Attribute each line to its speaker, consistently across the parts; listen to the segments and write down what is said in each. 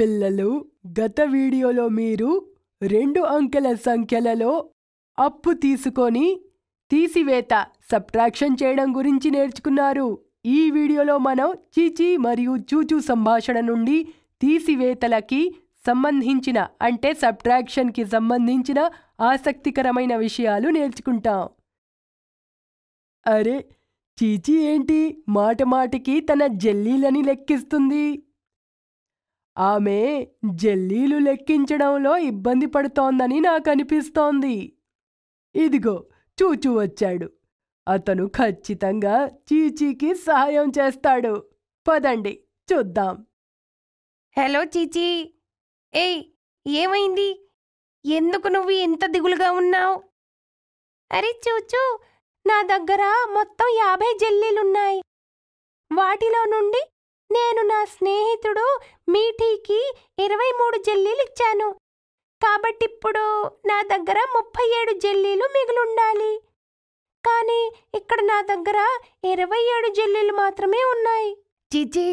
Speaker 1: పిల్లలు గత వీడియోలో మీరు రెండు అంకెల సంఖ్యలలో అప్పు తీసుకొని తీసివేత సబ్ట్రాక్షన్ చేయడం గురించి నేర్చుకున్నారు ఈ వీడియోలో మనం చీచీ మరియు చూచూ సంభాషణ నుండి తీసివేతలకి సంబంధించిన అంటే సబ్ట్రాక్షన్కి సంబంధించిన ఆసక్తికరమైన విషయాలు నేర్చుకుంటాం అరే చీచీ ఏంటి మాట మాటికి తన జల్లీలని లెక్కిస్తుంది ఆమె జల్లీలు లెక్కించడంలో ఇబ్బంది పడుతోందని నాకనిపిస్తోంది ఇదిగో చూచూ వచ్చాడు అతను ఖచ్చితంగా చీచీకి సహాయం చేస్తాడు పదండి చూద్దాం
Speaker 2: హలో చీచీ ఏయ్ ఏమైంది ఎందుకు నువ్వు ఇంత దిగులుగా ఉన్నావు అరే చూచూ నా దగ్గర మొత్తం యాభై జెల్లీలున్నాయి వాటిలో నుండి నేను నా స్నేహితుడు మీఠీకి ఇరవై మూడు జెల్లీలు ఇచ్చాను కాబట్టిప్పుడు నా దగ్గర ముప్పై ఏడు జెల్లీలు మిగులుండాలి కానీ ఇక్కడ నా దగ్గర ఇరవై ఏడు జెల్లీలు మాత్రమే ఉన్నాయి చిచి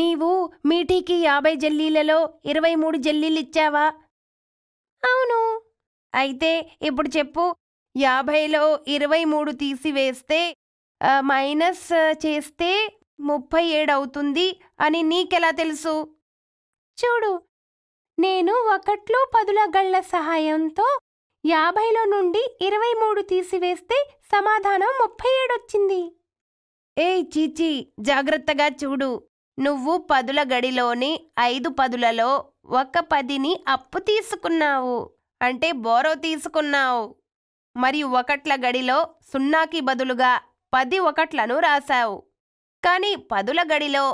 Speaker 2: నీవు మీఠీకి యాభై జెల్లీలలో ఇరవై మూడు జెల్లీలు ఇచ్చావా అవును అయితే ఇప్పుడు చెప్పు యాభైలో ఇరవై మూడు తీసివేస్తే మైనస్ చేస్తే ముప్పై ఏడవుతుంది అని నీకెలా తెలుసు చూడు నేను ఒకట్లో పదుల గళ్ల సహాయంతో యాభైలో నుండి ఇరవై మూడు తీసివేస్తే సమాధానం ముప్పై ఏడొచ్చింది ఏ చీచీ జాగ్రత్తగా చూడు నువ్వు పదుల గడిలోని ఐదు పదులలో ఒక పదిని అప్పు తీసుకున్నావు అంటే బోరో తీసుకున్నావు మరియు ఒకట్ల గడిలో సున్నాకి బదులుగా పది ఒకట్లను రాశావు కానీ పదుల గడిలో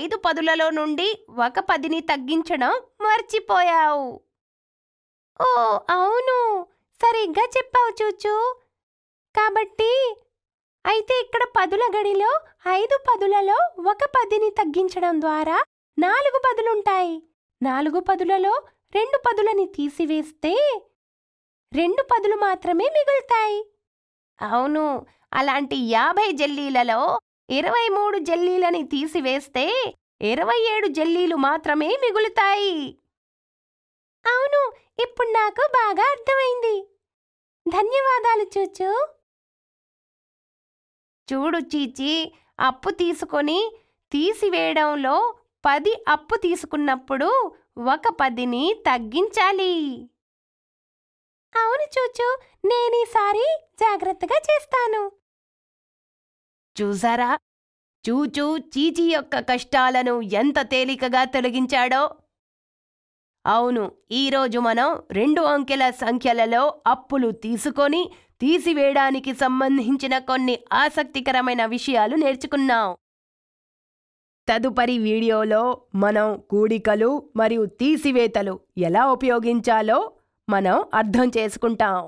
Speaker 2: ఐదు పదులలో నుండి ఒక పదిని తగ్గించడం మర్చిపోయావు ఓ అవును సరిగ్గా చెప్పావు చూచు కాబట్టి అయితే ఇక్కడ పదుల గడిలో ఐదు పదులలో ఒక పదిని తగ్గించడం ద్వారా నాలుగు పదులుంటాయి నాలుగు పదులలో రెండు పదులని తీసివేస్తే రెండు పదులు మాత్రమే మిగులుతాయి అవును అలాంటి యాభై జల్లీలలో ఇరవై మూడు జెల్లీలని తీసివేస్తే ఇరవై ఏడు జెల్లీలు మాత్రమే మిగులుతాయి అవును ఇప్పుడు నాకు బాగా అర్థమైంది ధన్యవాదాలు చూచు చూడు చీచి అప్పు తీసుకొని తీసివేయడంలో పది అప్పు తీసుకున్నప్పుడు ఒక పదిని తగ్గించాలి అవును చూచు నేనీసారి జాగ్రత్తగా చేస్తాను చూసారా చూచూ చీచీ యొక్క కష్టాలను ఎంత తేలికగా తొలగించాడో అవును ఈరోజు మనం రెండు అంకెల సంఖ్యలలో అప్పులు తీసుకొని తీసివేయడానికి సంబంధించిన కొన్ని ఆసక్తికరమైన విషయాలు నేర్చుకున్నాం తదుపరి వీడియోలో మనం కూడికలు మరియు తీసివేతలు ఎలా ఉపయోగించాలో మనం అర్థం చేసుకుంటాం